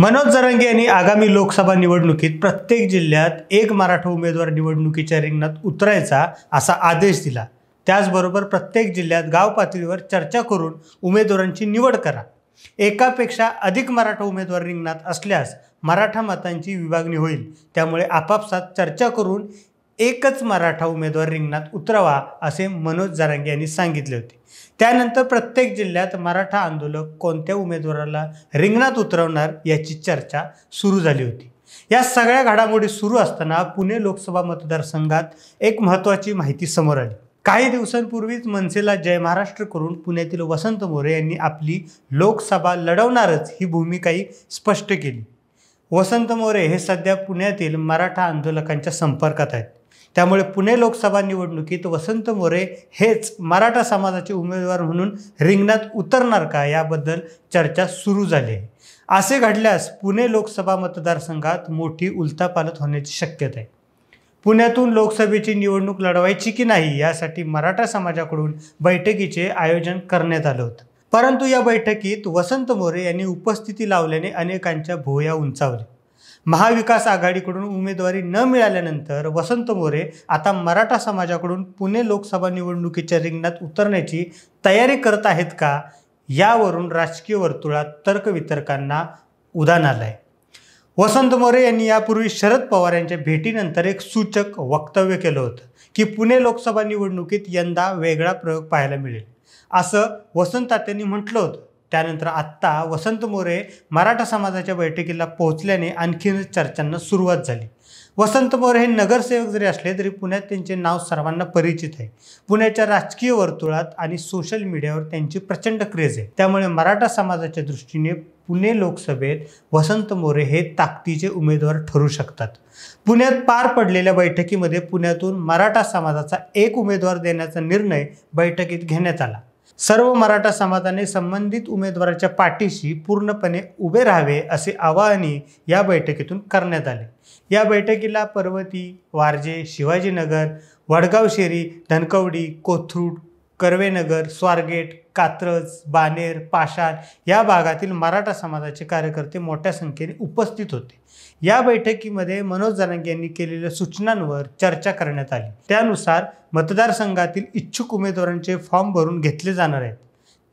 मनोज जरांगे यांनी आगामी लोकसभा निवडणुकीत प्रत्येक जिल्ह्यात एक मराठा उमेदवार निवडणुकीच्या रिंगणात उतरायचा असा आदेश दिला त्याचबरोबर प्रत्येक जिल्ह्यात गाव पातळीवर चर्चा करून उमेदवारांची निवड करा एकापेक्षा अधिक मराठा उमेदवार रिंगणात असल्यास मराठा मतांची विभागणी होईल त्यामुळे आपापसात चर्चा करून एकच मराठा उमेदवार रिंगणात उतरावा असे मनोज जारांगे यांनी सांगितले होते त्यानंतर प्रत्येक जिल्ह्यात मराठा आंदोलक कोणत्या उमेदवाराला रिंगणात उतरवणार याची चर्चा सुरू झाली होती या सगळ्या घडामोडी सुरू असताना पुणे लोकसभा मतदारसंघात एक महत्त्वाची माहिती समोर आली काही दिवसांपूर्वीच मनसेला जय महाराष्ट्र करून पुण्यातील वसंत मोरे यांनी आपली लोकसभा लढवणारच ही भूमिकाही स्पष्ट केली वसंत मोरे हे सध्या पुण्यातील मराठा आंदोलकांच्या संपर्कात आहेत त्यामुळे पुणे लोकसभा निवडणुकीत वसंत मोरे हेच मराठा समाजाचे उमेदवार म्हणून रिंगणात उतरणार का याबद्दल चर्चा सुरू झाली आहे असे घडल्यास पुणे लोकसभा मतदारसंघात मोठी उलथापालत होण्याची शक्यता आहे पुण्यातून लोकसभेची निवडणूक लढवायची की नाही यासाठी मराठा समाजाकडून बैठकीचे आयोजन करण्यात आलं होतं परंतु या बैठकीत वसंत मोरे यांनी उपस्थिती लावल्याने अनेकांच्या भोया उंचावल्या महाविकास आघाडीकडून उमेदवारी न मिळाल्यानंतर वसंत मोरे आता मराठा समाजाकडून पुणे लोकसभा निवडणुकीच्या रिंगणात उतरण्याची तयारी करत आहेत का यावरून राजकीय वर्तुळात तर्कवितर्कांना उदाहरण आलं आहे वसंत मोरे यांनी यापूर्वी शरद पवार यांच्या भेटीनंतर एक सूचक वक्तव्य केलं होतं की पुणे लोकसभा निवडणुकीत यंदा वेगळा प्रयोग पाहायला मिळेल असं वसंत म्हटलं होतं त्यानंतर आत्ता वसंत मोरे मराठा समाजाच्या बैठकीला पोहोचल्याने आणखीन चर्चांना सुरुवात झाली वसंत मोरे हे नगरसेवक जरी असले तरी पुण्यात त्यांचे नाव सर्वांना परिचित आहे पुण्याच्या राजकीय वर्तुळात आणि सोशल मीडियावर त्यांची प्रचंड क्रेज आहे त्यामुळे मराठा समाजाच्या दृष्टीने पुणे लोकसभेत वसंत मोरे हे ताकदीचे उमेदवार ठरू शकतात पुण्यात पार पडलेल्या बैठकीमध्ये पुण्यातून मराठा समाजाचा एक उमेदवार देण्याचा निर्णय बैठकीत घेण्यात आला सर्व मराठा समाजाने संबंधित उमेदवाराच्या पाठीशी पूर्णपणे उभे राहावे असे आवाहनही या बैठकीतून करण्यात आले या बैठकीला पर्वती वारजे शिवाजीनगर वडगावशेरी धनकवडी कोथरूड कर्वेनगर स्वारगेट कात्रज बानेर पाषाण या भागातील मराठा समाजाचे कार्यकर्ते मोठ्या संख्येने उपस्थित होते या बैठकीमध्ये मनोज जरांगे यांनी केलेल्या सूचनांवर चर्चा करण्यात आली त्यानुसार मतदारसंघातील इच्छुक उमेदवारांचे फॉर्म भरून घेतले जाणार आहेत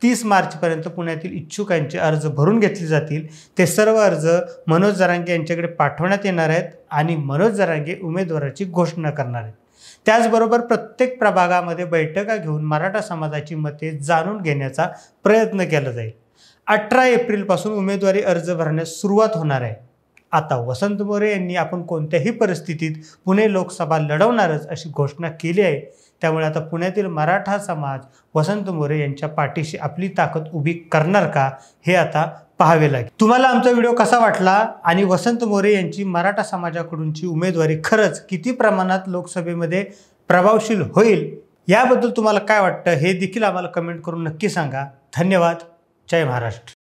तीस मार्चपर्यंत पुण्यातील इच्छुकांचे अर्ज भरून घेतले जातील ते सर्व अर्ज मनोज जरांगे यांच्याकडे पाठवण्यात येणार आहेत आणि मनोज जरांगे उमेदवाराची घोषणा करणार आहेत त्याचबरोबर प्रत्येक प्रभागामध्ये बैठका घेऊन मराठा समाजाची मते जाणून घेण्याचा प्रयत्न केला जाईल अठरा एप्रिलपासून उमेदवारी अर्ज भरण्यास सुरुवात होणार आहे आता वसंत मोरे यांनी आपण कोणत्याही परिस्थितीत पुणे लोकसभा लढवणारच अशी घोषणा केली आहे त्यामुळे आता पुण्यातील मराठा समाज वसंत मोरे यांच्या पाठीशी आपली ताकद उभी करणार का हे आता पाहावे लागेल तुम्हाला आमचा व्हिडिओ कसा वाटला आणि वसंत मोरे यांची मराठा समाजाकडूनची उमेदवारी खरंच किती प्रमाणात लोकसभेमध्ये प्रभावशील होईल याबद्दल तुम्हाला काय वाटतं हे देखील आम्हाला कमेंट करून नक्की सांगा धन्यवाद जय महाराष्ट्र